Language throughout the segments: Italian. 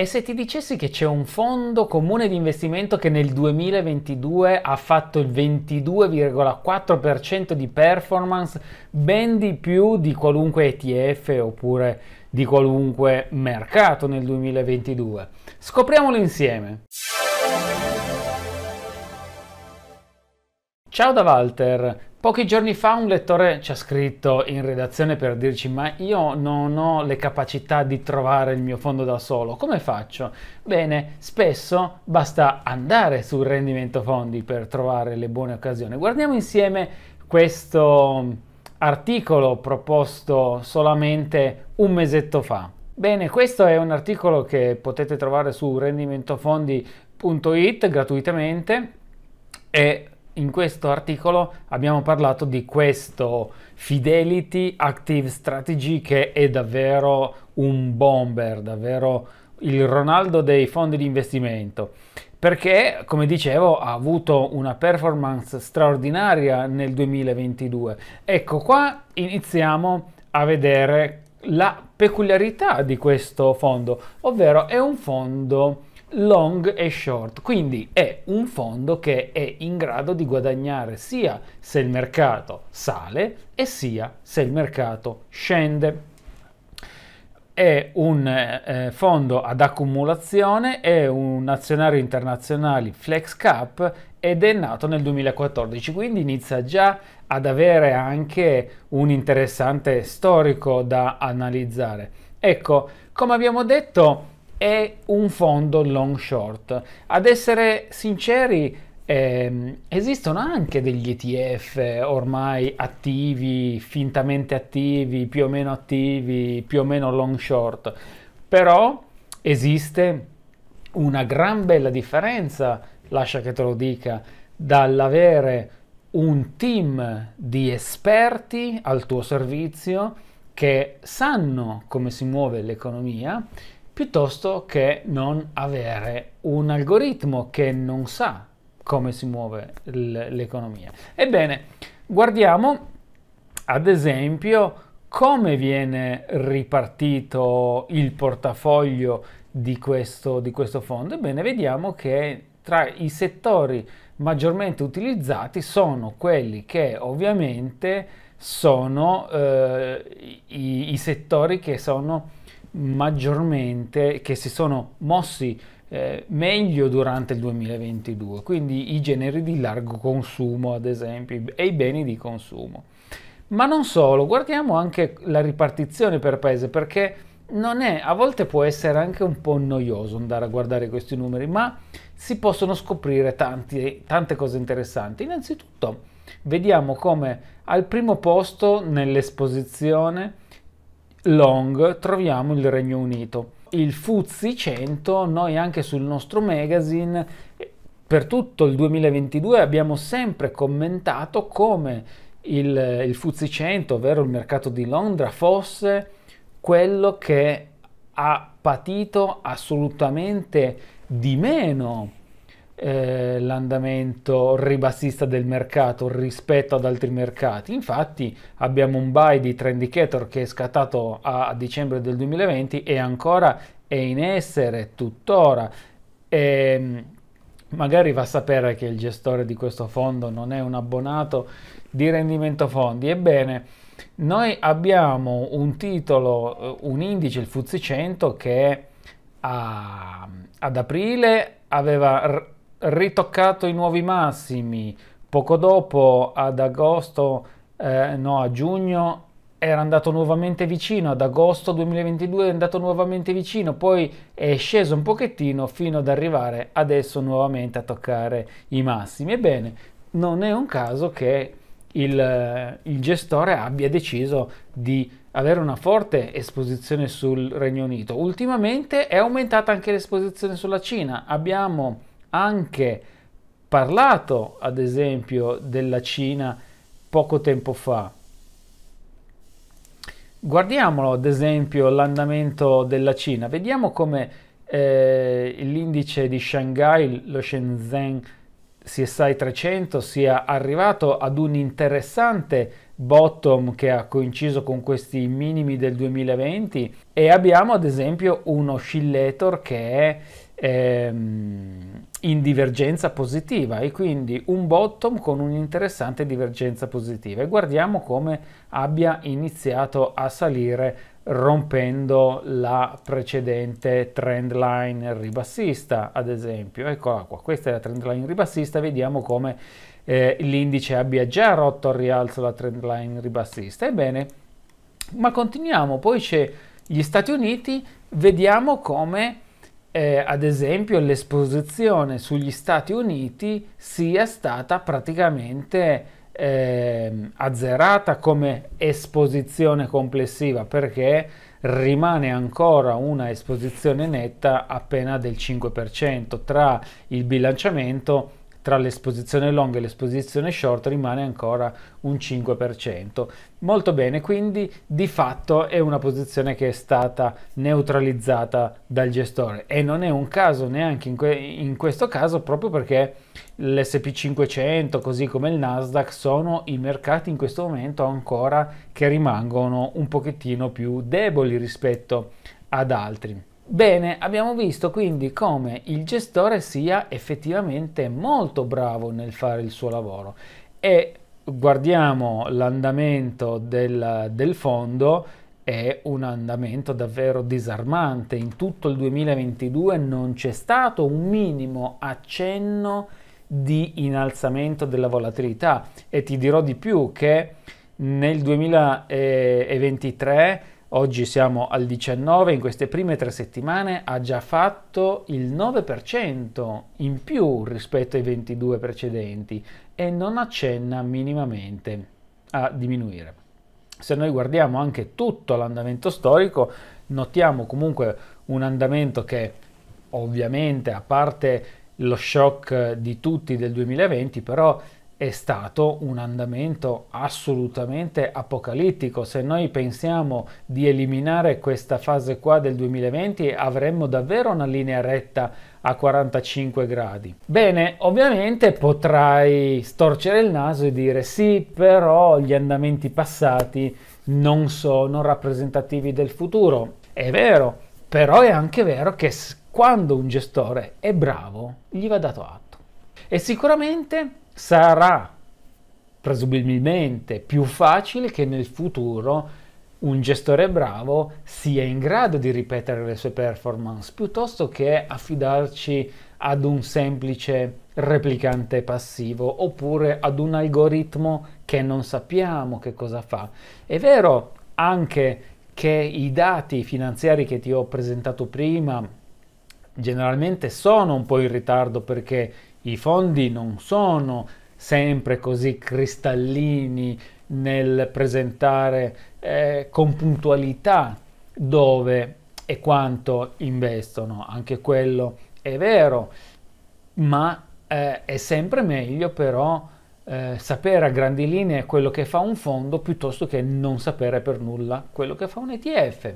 E se ti dicessi che c'è un fondo comune di investimento che nel 2022 ha fatto il 22,4% di performance, ben di più di qualunque ETF oppure di qualunque mercato nel 2022? Scopriamolo insieme. Ciao da Walter, Pochi giorni fa un lettore ci ha scritto in redazione per dirci ma io non ho le capacità di trovare il mio fondo da solo, come faccio? Bene, spesso basta andare sul rendimento fondi per trovare le buone occasioni. Guardiamo insieme questo mm, articolo proposto solamente un mesetto fa. Bene, questo è un articolo che potete trovare su rendimentofondi.it gratuitamente e in questo articolo abbiamo parlato di questo Fidelity Active Strategy che è davvero un bomber, davvero il Ronaldo dei fondi di investimento perché come dicevo ha avuto una performance straordinaria nel 2022 ecco qua iniziamo a vedere la peculiarità di questo fondo ovvero è un fondo long e short, quindi è un fondo che è in grado di guadagnare sia se il mercato sale e sia se il mercato scende. È un eh, eh fondo ad accumulazione, è un azionario internazionale Flex Cap ed è nato nel 2014, quindi inizia già ad avere anche un interessante storico da analizzare. Ecco, come abbiamo detto, è un fondo long short. Ad essere sinceri, eh, esistono anche degli ETF ormai attivi, fintamente attivi, più o meno attivi, più o meno long short, però esiste una gran bella differenza, lascia che te lo dica, dall'avere un team di esperti al tuo servizio che sanno come si muove l'economia piuttosto che non avere un algoritmo che non sa come si muove l'economia. Ebbene, guardiamo ad esempio come viene ripartito il portafoglio di questo, di questo fondo. Ebbene, vediamo che tra i settori maggiormente utilizzati sono quelli che ovviamente sono eh, i, i settori che sono maggiormente, che si sono mossi eh, meglio durante il 2022, quindi i generi di largo consumo ad esempio e i beni di consumo. Ma non solo, guardiamo anche la ripartizione per paese perché non è, a volte può essere anche un po' noioso andare a guardare questi numeri, ma si possono scoprire tanti, tante cose interessanti. Innanzitutto vediamo come al primo posto nell'esposizione long troviamo il Regno Unito. Il FTSE 100, noi anche sul nostro magazine per tutto il 2022 abbiamo sempre commentato come il, il FTSE 100, ovvero il mercato di Londra, fosse quello che ha patito assolutamente di meno eh, l'andamento ribassista del mercato rispetto ad altri mercati. Infatti abbiamo un buy di trend indicator che è scattato a dicembre del 2020 e ancora è in essere tuttora. E, ehm, magari va a sapere che il gestore di questo fondo non è un abbonato di rendimento fondi. Ebbene, noi abbiamo un titolo, eh, un indice, il FTSE 100, che a, ah, ad aprile aveva ritoccato i nuovi massimi, poco dopo ad agosto, eh, no a giugno era andato nuovamente vicino, ad agosto 2022 è andato nuovamente vicino, poi è sceso un pochettino fino ad arrivare adesso nuovamente a toccare i massimi. Ebbene, non è un caso che il, eh, il gestore abbia deciso di avere una forte esposizione sul Regno Unito. Ultimamente è aumentata anche l'esposizione sulla Cina. Abbiamo anche parlato, ad esempio, della Cina poco tempo fa. Guardiamolo, ad esempio, l'andamento della Cina. Vediamo come eh, l'indice di Shanghai, lo Shenzhen CSI 300, sia arrivato ad un interessante bottom che ha coinciso con questi minimi del 2020 e abbiamo ad esempio un oscillator che è ehm, in divergenza positiva e quindi un bottom con un'interessante divergenza positiva e guardiamo come abbia iniziato a salire rompendo la precedente trend line ribassista ad esempio eccola qua questa è la trend line ribassista vediamo come eh, l'indice abbia già rotto al rialzo la trend line ribassista ebbene ma continuiamo poi c'è gli Stati Uniti vediamo come eh, ad esempio l'esposizione sugli Stati Uniti sia stata praticamente eh, azzerata come esposizione complessiva perché rimane ancora una esposizione netta appena del 5% tra il bilanciamento tra l'esposizione long e l'esposizione short rimane ancora un 5%. Molto bene, quindi di fatto è una posizione che è stata neutralizzata dal gestore e non è un caso neanche in, que in questo caso proprio perché l'SP500 così come il Nasdaq sono i mercati in questo momento ancora che rimangono un pochettino più deboli rispetto ad altri. Bene, abbiamo visto quindi come il gestore sia effettivamente molto bravo nel fare il suo lavoro e guardiamo l'andamento del, del fondo è un andamento davvero disarmante. In tutto il 2022 non c'è stato un minimo accenno di innalzamento della volatilità e ti dirò di più che nel 2023 Oggi siamo al 19, in queste prime tre settimane ha già fatto il 9% in più rispetto ai 22 precedenti e non accenna minimamente a diminuire. Se noi guardiamo anche tutto l'andamento storico, notiamo comunque un andamento che ovviamente, a parte lo shock di tutti del 2020, però è stato un andamento assolutamente apocalittico. Se noi pensiamo di eliminare questa fase qua del 2020 avremmo davvero una linea retta a 45 gradi. Bene, ovviamente potrai storcere il naso e dire sì, però gli andamenti passati non sono rappresentativi del futuro. È vero, però è anche vero che quando un gestore è bravo gli va dato atto. E sicuramente sarà presumibilmente più facile che nel futuro un gestore bravo sia in grado di ripetere le sue performance piuttosto che affidarci ad un semplice replicante passivo oppure ad un algoritmo che non sappiamo che cosa fa. È vero anche che i dati finanziari che ti ho presentato prima generalmente sono un po' in ritardo perché i fondi non sono sempre così cristallini nel presentare eh, con puntualità dove e quanto investono, anche quello è vero, ma eh, è sempre meglio però eh, sapere a grandi linee quello che fa un fondo piuttosto che non sapere per nulla quello che fa un ETF.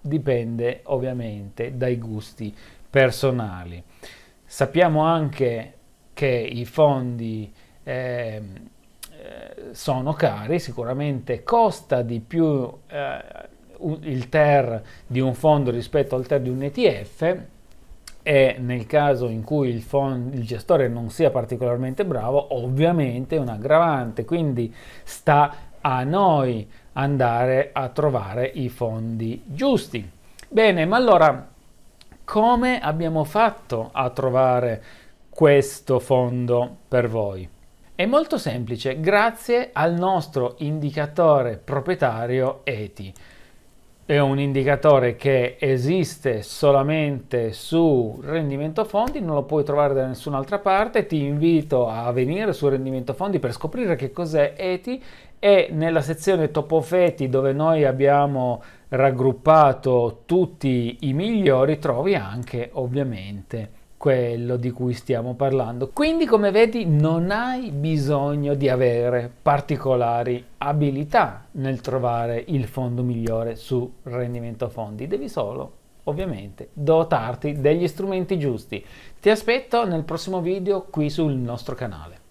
Dipende ovviamente dai gusti personali. Sappiamo anche che i fondi ehm, eh, sono cari, sicuramente costa di più eh, il TER di un fondo rispetto al TER di un ETF e nel caso in cui il, fond- il gestore non sia particolarmente bravo, ovviamente è un aggravante, quindi sta a noi andare a trovare i fondi giusti. Bene, ma allora come abbiamo fatto a trovare questo fondo per voi? È molto semplice, grazie al nostro indicatore proprietario ETI. È un indicatore che esiste solamente su rendimento fondi, non lo puoi trovare da nessun'altra parte. Ti invito a venire su rendimento fondi per scoprire che cos'è ETI e nella sezione Topofeti dove noi abbiamo raggruppato tutti i migliori trovi anche ovviamente quello di cui stiamo parlando. Quindi come vedi non hai bisogno di avere particolari abilità nel trovare il fondo migliore su rendimento fondi, devi solo ovviamente dotarti degli strumenti giusti. Ti aspetto nel prossimo video qui sul nostro canale.